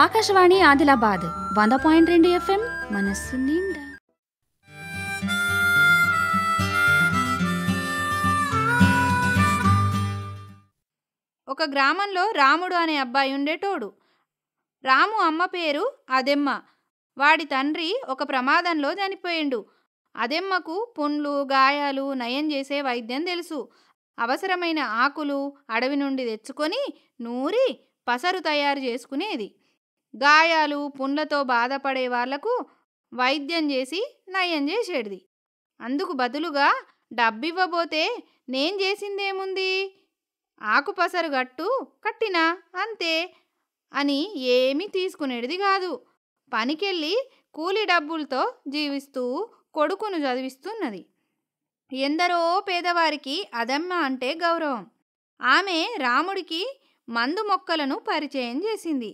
ఆకాశవాణి ఆదిలాబాద్ వంద పాయింట్ రెండు ఎఫ్ఎం మనస్సు నిండా ఒక గ్రామంలో రాముడు అనే అబ్బాయి ఉండేటోడు రాము అమ్మ పేరు అదెమ్మ వాడి తండ్రి ఒక ప్రమాదంలో చనిపోయిండు అదెమ్మకు పుండ్లు గాయాలు నయం చేసే వైద్యం తెలుసు అవసరమైన ఆకులు అడవి నుండి తెచ్చుకొని నూరి పసరు తయారు చేసుకునేది గాయాలు పుండ్లతో బాధపడే వాళ్లకు వైద్యం చేసి నయం చేసేది అందుకు బదులుగా డబ్బివ్వబోతే నేను చేసిందేముంది ఆకుపసరు గట్టు కట్టినా అంతే అని ఏమీ తీసుకునేది కాదు పనికెళ్ళి కూలి డబ్బులతో జీవిస్తూ కొడుకును చదివిస్తున్నది ఎందరో పేదవారికి అదమ్మ అంటే గౌరవం ఆమె రాముడికి మందు మొక్కలను పరిచయం చేసింది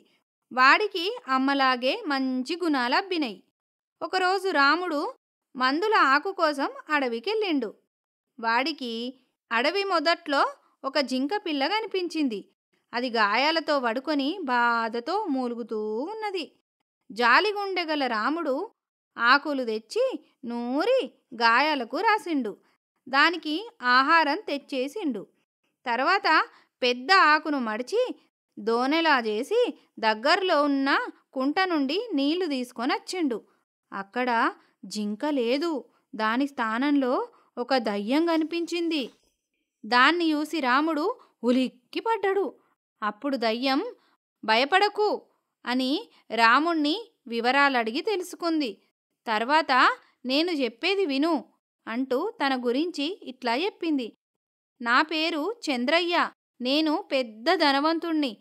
వాడికి అమ్మలాగే మంచి గుణాలు ఒకరోజు రాముడు మందుల ఆకు కోసం అడవికెళ్ళిండు వాడికి అడవి మొదట్లో ఒక జింక పిల్ల కనిపించింది అది గాయాలతో వడుకొని బాధతో మూలుగుతూ ఉన్నది జాలిగుండెగల రాముడు ఆకులు తెచ్చి నూరి గాయాలకు రాసిండు దానికి ఆహారం తెచ్చేసిండు తర్వాత పెద్ద ఆకును మడిచి దోనెలా చేసి దగ్గరలో ఉన్న కుంట నుండి నీళ్లు తీసుకొని వచ్చిండు అక్కడ జింక లేదు దాని స్థానంలో ఒక దయ్యం కనిపించింది దాన్ని చూసి రాముడు ఉలిక్కి పడ్డాడు అప్పుడు దయ్యం భయపడకు అని రాముణ్ణి వివరాలు అడిగి తెలుసుకుంది తర్వాత నేను చెప్పేది విను అంటూ తన గురించి ఇట్లా చెప్పింది నా పేరు చంద్రయ్య నేను పెద్ద ధనవంతుణ్ణి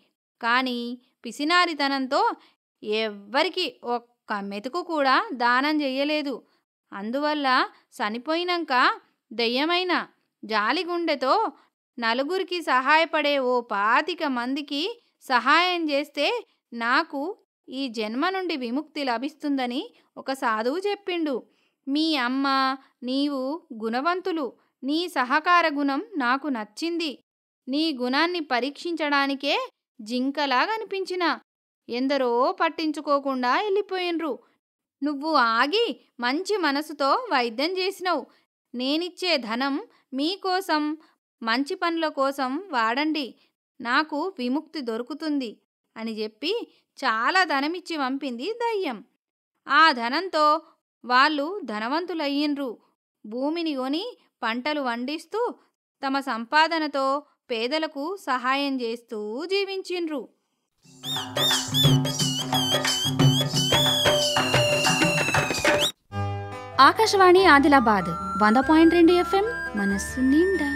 కానీ పిసినారితనంతో ఎవ్వరికి ఒక్క మెతుకు కూడా దానం చేయలేదు అందువల్ల చనిపోయినాక దెయ్యమైన జాలిగుండెతో నలుగురికి సహాయపడే ఓ పాతిక మందికి సహాయం చేస్తే నాకు ఈ జన్మ నుండి విముక్తి లభిస్తుందని ఒక సాధువు చెప్పిండు మీ అమ్మ నీవు గుణవంతులు నీ సహకార గుణం నాకు నచ్చింది నీ గుణాన్ని పరీక్షించడానికే జింకలాగనిపించినా ఎందరో పట్టించుకోకుండా వెళ్ళిపోయినరు నువ్వు ఆగి మంచి మనసుతో వైద్యం చేసినవు నేనిచ్చే ధనం మీకోసం మంచి పనుల కోసం వాడండి నాకు విముక్తి దొరుకుతుంది అని చెప్పి చాలా ధనమిచ్చి పంపింది దయ్యం ఆ ధనంతో వాళ్ళు ధనవంతులయ్యిన్రు భూమిని కొని పంటలు వండిస్తూ తమ సంపాదనతో పేదలకు సహాయం చేస్తూ జీవించిండ్రు ఆకాశవాణి ఆదిలాబాద్ వంద పాయింట్ రెండు ఎఫ్ఎం మనస్సు నిండా